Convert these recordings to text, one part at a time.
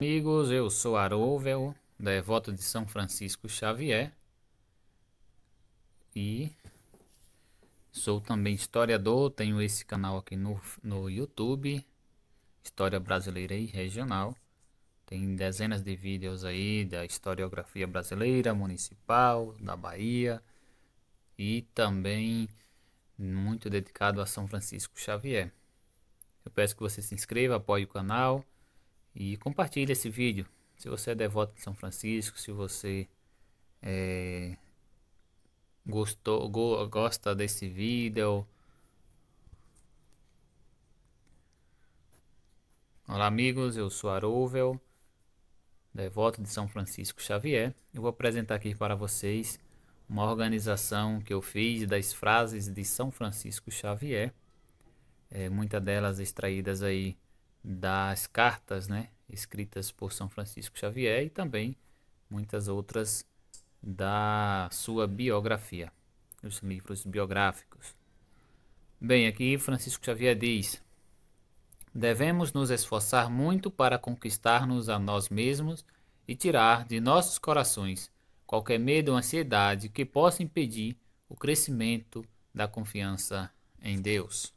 amigos, eu sou Arovel, devoto de São Francisco Xavier e sou também historiador, tenho esse canal aqui no, no YouTube, História Brasileira e Regional. Tem dezenas de vídeos aí da historiografia brasileira, municipal, da Bahia e também muito dedicado a São Francisco Xavier. Eu peço que você se inscreva, apoie o canal e compartilhe esse vídeo. Se você é devoto de São Francisco, se você é, gostou, go, gosta desse vídeo. Olá amigos, eu sou Aruvel, devoto de São Francisco Xavier. Eu vou apresentar aqui para vocês uma organização que eu fiz das frases de São Francisco Xavier. É, muitas delas extraídas aí das cartas né, escritas por São Francisco Xavier e também muitas outras da sua biografia, os livros biográficos. Bem, aqui Francisco Xavier diz: devemos nos esforçar muito para conquistarmos a nós mesmos e tirar de nossos corações qualquer medo ou ansiedade que possa impedir o crescimento da confiança em Deus.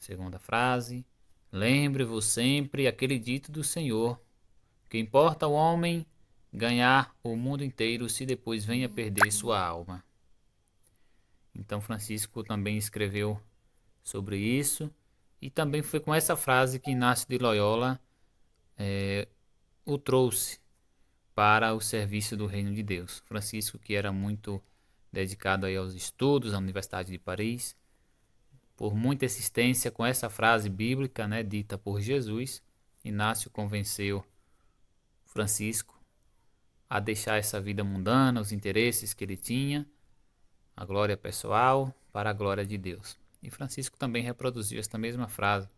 Segunda frase. Lembre-vos sempre aquele dito do Senhor: que importa o homem ganhar o mundo inteiro se depois venha perder sua alma. Então, Francisco também escreveu sobre isso, e também foi com essa frase que Inácio de Loyola é, o trouxe para o serviço do Reino de Deus. Francisco, que era muito dedicado aí aos estudos, à Universidade de Paris, por muita insistência com essa frase bíblica, né, dita por Jesus, Inácio convenceu Francisco a deixar essa vida mundana, os interesses que ele tinha, a glória pessoal para a glória de Deus. E Francisco também reproduziu esta mesma frase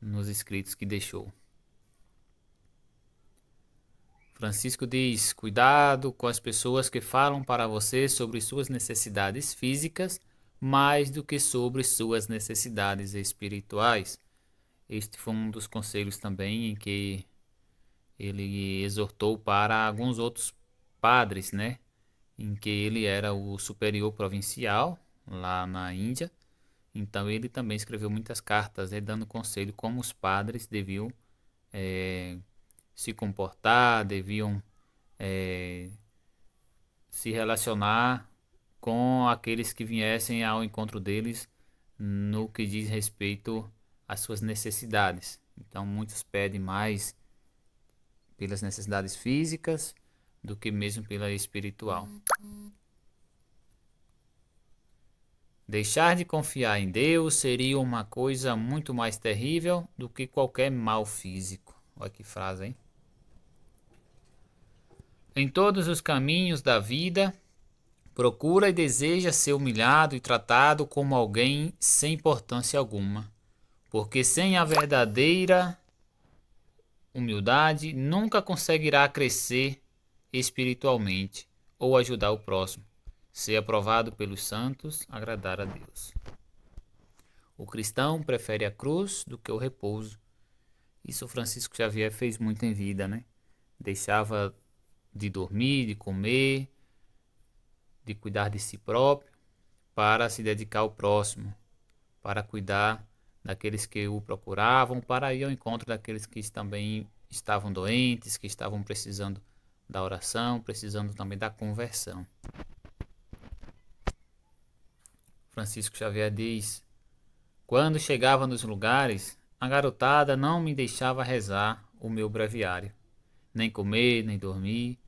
nos escritos que deixou. Francisco diz: Cuidado com as pessoas que falam para você sobre suas necessidades físicas mais do que sobre suas necessidades espirituais. Este foi um dos conselhos também em que ele exortou para alguns outros padres, né? Em que ele era o superior provincial lá na Índia. Então ele também escreveu muitas cartas, né, dando conselho como os padres deviam é, se comportar, deviam é, se relacionar com aqueles que viessem ao encontro deles no que diz respeito às suas necessidades. Então, muitos pedem mais pelas necessidades físicas do que mesmo pela espiritual. Deixar de confiar em Deus seria uma coisa muito mais terrível do que qualquer mal físico. Olha que frase, hein? Em todos os caminhos da vida, procura e deseja ser humilhado e tratado como alguém sem importância alguma, porque sem a verdadeira humildade nunca conseguirá crescer espiritualmente ou ajudar o próximo, ser aprovado pelos santos, agradar a Deus. O cristão prefere a cruz do que o repouso. Isso Francisco Xavier fez muito em vida, né? Deixava de dormir, de comer, de cuidar de si próprio para se dedicar ao próximo, para cuidar daqueles que o procuravam, para ir ao encontro daqueles que também estavam doentes, que estavam precisando da oração, precisando também da conversão. Francisco Xavier diz: Quando chegava nos lugares, a garotada não me deixava rezar o meu breviário, nem comer, nem dormir,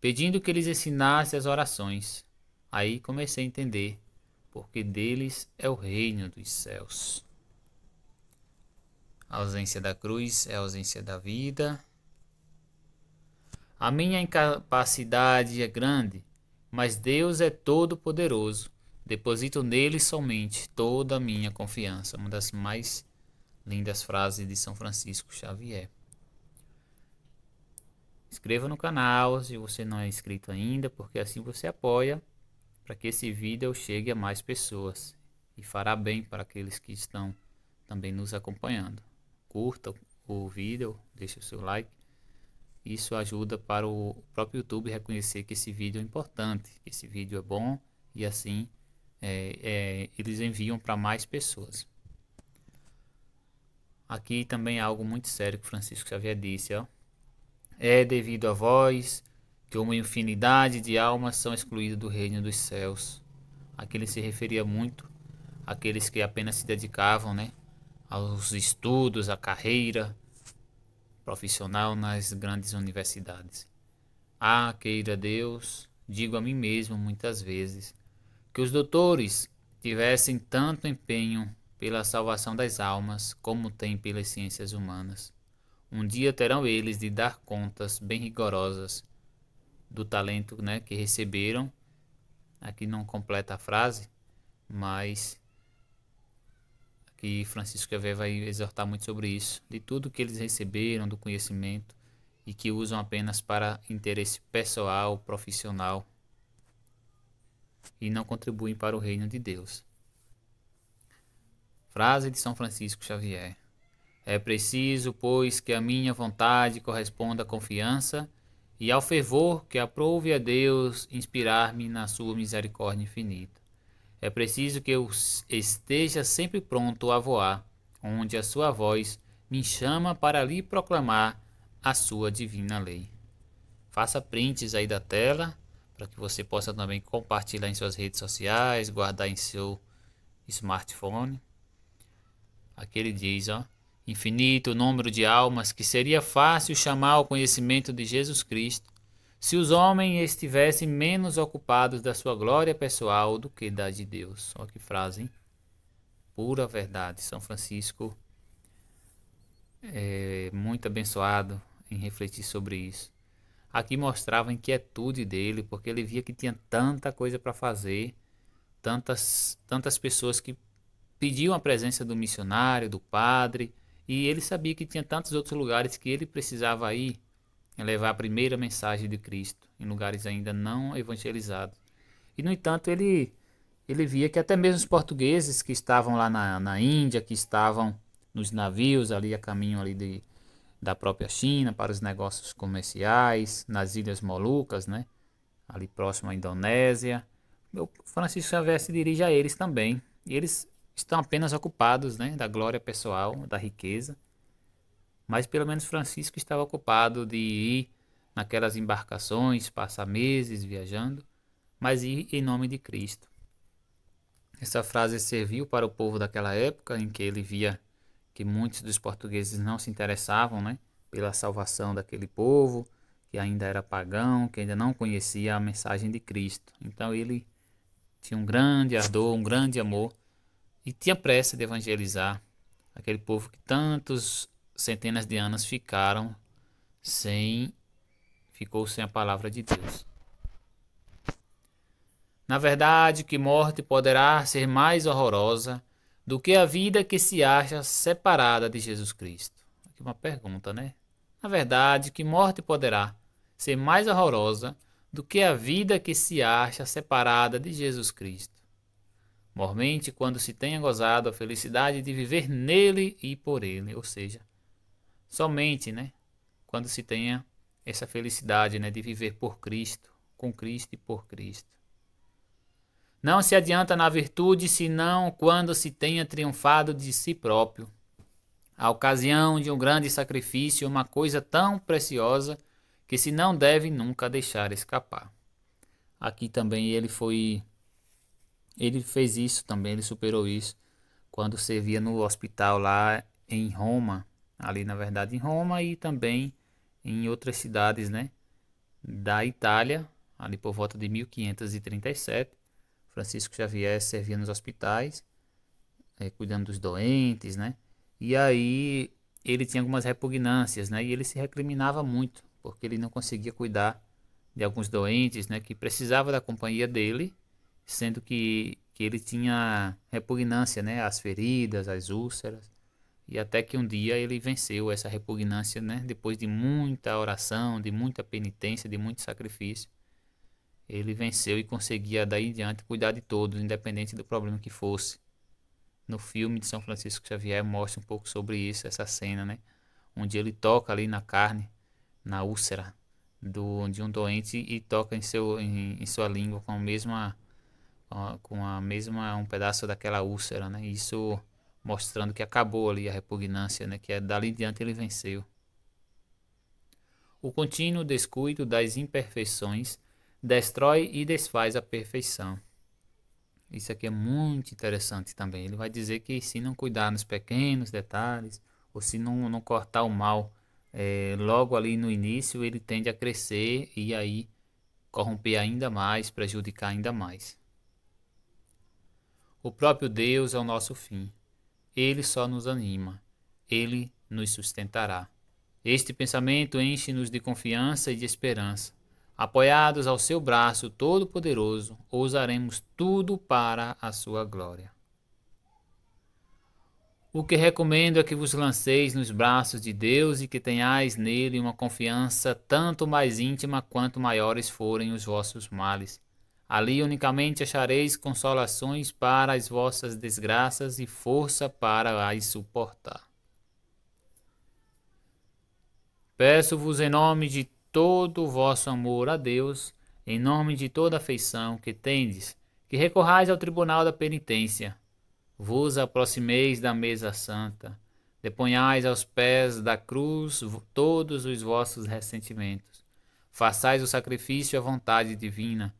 pedindo que lhes ensinasse as orações. Aí comecei a entender, porque deles é o reino dos céus. A ausência da cruz é a ausência da vida. A minha incapacidade é grande, mas Deus é todo-poderoso. Deposito nele somente toda a minha confiança. Uma das mais lindas frases de São Francisco Xavier. Inscreva no canal se você não é inscrito ainda, porque assim você apoia para que esse vídeo chegue a mais pessoas e fará bem para aqueles que estão também nos acompanhando. Curta o vídeo, deixe o seu like. Isso ajuda para o próprio YouTube reconhecer que esse vídeo é importante, que esse vídeo é bom e assim é, é, eles enviam para mais pessoas. Aqui também é algo muito sério que Francisco Xavier disse, ó. É devido à voz, que uma infinidade de almas são excluídas do reino dos céus. Aquele se referia muito àqueles que apenas se dedicavam né, aos estudos, à carreira profissional nas grandes universidades. Ah, queira Deus, digo a mim mesmo muitas vezes, que os doutores tivessem tanto empenho pela salvação das almas como têm pelas ciências humanas. Um dia terão eles de dar contas bem rigorosas do talento né, que receberam. Aqui não completa a frase, mas aqui Francisco Xavier vai exortar muito sobre isso, de tudo que eles receberam do conhecimento e que usam apenas para interesse pessoal, profissional e não contribuem para o reino de Deus. Frase de São Francisco Xavier: É preciso, pois, que a minha vontade corresponda à confiança e ao fervor que aprouve a Deus inspirar-me na sua misericórdia infinita. É preciso que eu esteja sempre pronto a voar, onde a sua voz me chama para lhe proclamar a sua divina lei. Faça prints aí da tela, para que você possa também compartilhar em suas redes sociais, guardar em seu smartphone. Aqui ele diz, ó, Infinito o número de almas que seria fácil chamar ao conhecimento de Jesus Cristo se os homens estivessem menos ocupados da sua glória pessoal do que da de Deus. Olha que frase, hein? Pura verdade. São Francisco é muito abençoado em refletir sobre isso. Aqui mostrava a inquietude dele, porque ele via que tinha tanta coisa para fazer, tantas, tantas pessoas que pediam a presença do missionário, do padre, e ele sabia que tinha tantos outros lugares que ele precisava ir levar a primeira mensagem de Cristo em lugares ainda não evangelizados. E no entanto, ele ele via que até mesmo os portugueses que estavam lá na, na Índia, que estavam nos navios ali a caminho ali de, da própria China para os negócios comerciais, nas Ilhas Molucas, né? ali próximo à Indonésia. O Francisco Xavier se dirige a eles também. E eles estão apenas ocupados né, da glória pessoal, da riqueza. Mas pelo menos Francisco estava ocupado de ir naquelas embarcações, passar meses viajando, mas ir em nome de Cristo. Essa frase serviu para o povo daquela época em que ele via que muitos dos portugueses não se interessavam né, pela salvação daquele povo, que ainda era pagão, que ainda não conhecia a mensagem de Cristo. Então ele tinha um grande ardor, um grande amor e tinha pressa de evangelizar aquele povo que tantos centenas de anos ficaram sem ficou sem a palavra de Deus. Na verdade, que morte poderá ser mais horrorosa do que a vida que se acha separada de Jesus Cristo? Aqui uma pergunta, né? Na verdade, que morte poderá ser mais horrorosa do que a vida que se acha separada de Jesus Cristo? mormente quando se tenha gozado a felicidade de viver nele e por ele, ou seja, somente, né, quando se tenha essa felicidade, né, de viver por Cristo, com Cristo e por Cristo. Não se adianta na virtude senão quando se tenha triunfado de si próprio. A ocasião de um grande sacrifício uma coisa tão preciosa que se não deve nunca deixar escapar. Aqui também ele foi ele fez isso também, ele superou isso quando servia no hospital lá em Roma, ali na verdade em Roma e também em outras cidades, né, da Itália, ali por volta de 1537. Francisco Xavier servia nos hospitais, eh, cuidando dos doentes, né? E aí ele tinha algumas repugnâncias, né? E ele se recriminava muito, porque ele não conseguia cuidar de alguns doentes, né? Que precisava da companhia dele, sendo que, que ele tinha repugnância né, às feridas, às úlceras. E até que um dia ele venceu essa repugnância, né? Depois de muita oração, de muita penitência, de muito sacrifício, ele venceu e conseguia daí em diante cuidar de todos, independente do problema que fosse. No filme de São Francisco Xavier mostra um pouco sobre isso, essa cena, né? Onde ele toca ali na carne, na úlcera do, de um doente e toca em, seu, em, em sua língua com a mesma com a mesma um pedaço daquela úlcera, né? Isso mostrando que acabou ali a repugnância, né? Que é, dali em diante ele venceu. O contínuo descuido das imperfeições destrói e desfaz a perfeição. Isso aqui é muito interessante também. Ele vai dizer que se não cuidar nos pequenos detalhes, ou se não, não cortar o mal é, logo ali no início, ele tende a crescer e aí corromper ainda mais, prejudicar ainda mais. O próprio Deus é o nosso fim. Ele só nos anima. Ele nos sustentará. Este pensamento enche-nos de confiança e de esperança. Apoiados ao seu braço todo-poderoso, ousaremos tudo para a sua glória. O que recomendo é que vos lanceis nos braços de Deus e que tenhais nele uma confiança tanto mais íntima quanto maiores forem os vossos males Ali unicamente achareis consolações para as vossas desgraças e força para as suportar. Peço-vos em nome de todo o vosso amor a Deus, em nome de toda afeição que tendes, que recorrais ao tribunal da penitência, vos aproximeis da mesa santa, deponhais aos pés da cruz todos os vossos ressentimentos, façais o sacrifício à vontade divina,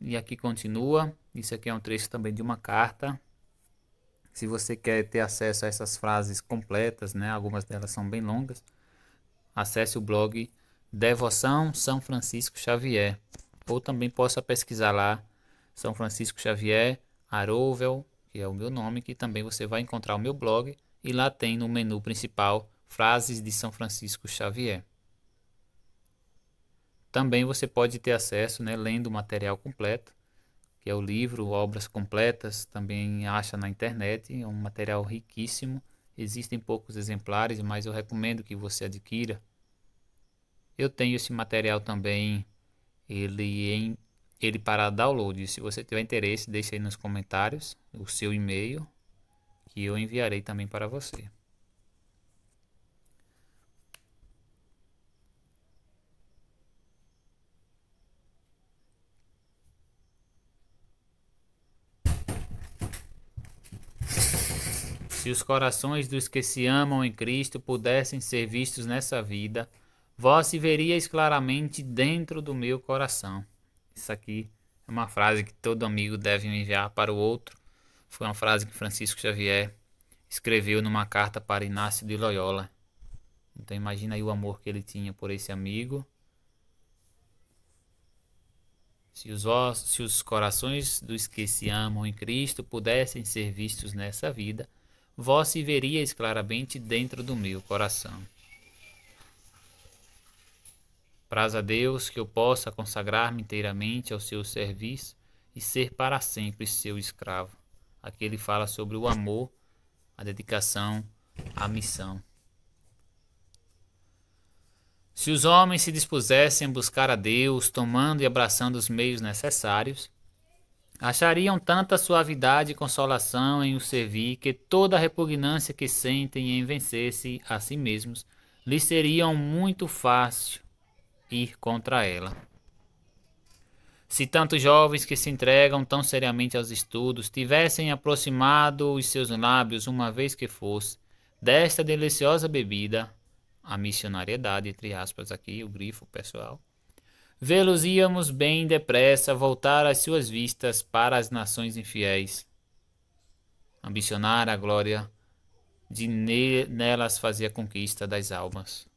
E aqui continua. Isso aqui é um trecho também de uma carta. Se você quer ter acesso a essas frases completas, né? Algumas delas são bem longas. Acesse o blog Devoção São Francisco Xavier. Ou também possa pesquisar lá São Francisco Xavier, Arovel, que é o meu nome, que também você vai encontrar o meu blog. E lá tem no menu principal frases de São Francisco Xavier. Também você pode ter acesso né, lendo o material completo, que é o livro, obras completas, também acha na internet, é um material riquíssimo. Existem poucos exemplares, mas eu recomendo que você adquira. Eu tenho esse material também, ele em ele para download. Se você tiver interesse, deixe aí nos comentários o seu e-mail que eu enviarei também para você. se os corações dos que se amam em Cristo pudessem ser vistos nessa vida, vós se veríeis claramente dentro do meu coração. Isso aqui é uma frase que todo amigo deve enviar para o outro. Foi uma frase que Francisco Xavier escreveu numa carta para Inácio de Loyola. Então imagina aí o amor que ele tinha por esse amigo. Se os, ossos, se os corações dos que se amam em Cristo pudessem ser vistos nessa vida, vós se veríeis claramente dentro do meu coração. Praz a Deus que eu possa consagrar-me inteiramente ao seu serviço e ser para sempre seu escravo. Aqui ele fala sobre o amor, a dedicação, a missão. Se os homens se dispusessem a buscar a Deus, tomando e abraçando os meios necessários, Achariam tanta suavidade e consolação em o servir que toda a repugnância que sentem em vencer-se a si mesmos lhes seria muito fácil ir contra ela. Se tantos jovens que se entregam tão seriamente aos estudos tivessem aproximado os seus lábios, uma vez que fosse, desta deliciosa bebida, a missionariedade, entre aspas aqui, o grifo pessoal, vê-los íamos bem depressa voltar as suas vistas para as nações infiéis. Ambicionar a glória de nelas fazer a conquista das almas.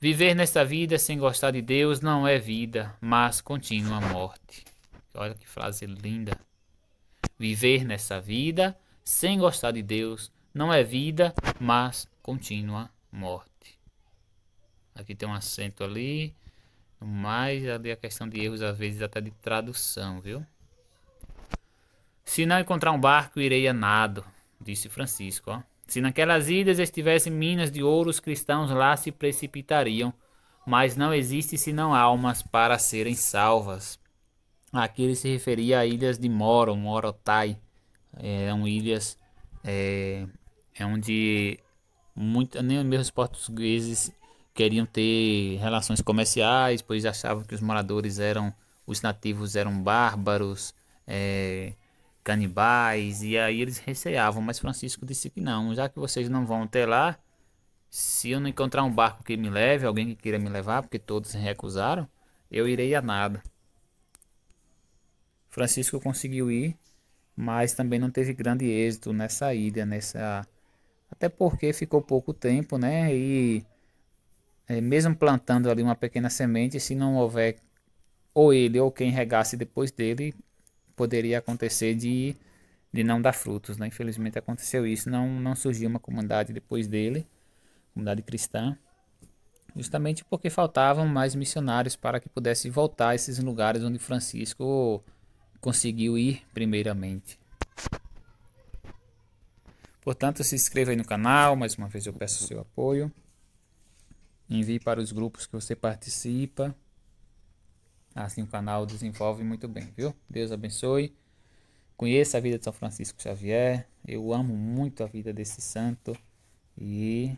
Viver nesta vida sem gostar de Deus não é vida, mas contínua morte. Olha que frase linda. Viver nessa vida sem gostar de Deus não é vida, mas contínua morte. Aqui tem um acento ali, no mais, ali a questão de erros, às vezes até de tradução, viu? Se não encontrar um barco, irei a nado, disse Francisco. Ó. Se naquelas ilhas estivessem minas de ouro, os cristãos lá se precipitariam. Mas não existe senão almas para serem salvas. Aqui ele se referia a ilhas de Moro, Morotai. Eram ilhas é, onde muito, nem mesmo os portugueses queriam ter relações comerciais, pois achavam que os moradores eram, os nativos eram bárbaros, é, canibais, e aí eles receavam. Mas Francisco disse que não, já que vocês não vão até lá, se eu não encontrar um barco que me leve, alguém que queira me levar, porque todos recusaram, eu irei a nada. Francisco conseguiu ir, mas também não teve grande êxito nessa ilha, nessa até porque ficou pouco tempo, né? E é, mesmo plantando ali uma pequena semente, se não houver ou ele ou quem regasse depois dele, poderia acontecer de, de não dar frutos. Né? Infelizmente aconteceu isso, não, não surgiu uma comunidade depois dele, comunidade cristã, justamente porque faltavam mais missionários para que pudesse voltar a esses lugares onde Francisco conseguiu ir primeiramente. Portanto, se inscreva aí no canal, mais uma vez eu peço o seu apoio. Envie para os grupos que você participa. Assim o canal desenvolve muito bem, viu? Deus abençoe. Conheça a vida de São Francisco Xavier. Eu amo muito a vida desse santo e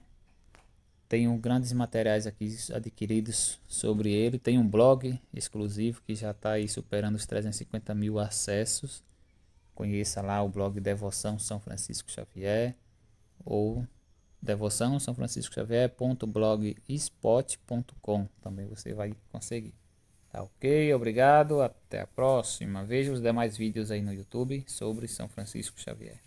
tenho grandes materiais aqui adquiridos sobre ele. Tem um blog exclusivo que já está aí superando os 350 mil acessos. Conheça lá o blog Devoção São Francisco Xavier ou devoção São Francisco Xavier.blogspot.com. Também você vai conseguir. Tá ok? Obrigado. Até a próxima. Veja os demais vídeos aí no YouTube sobre São Francisco Xavier.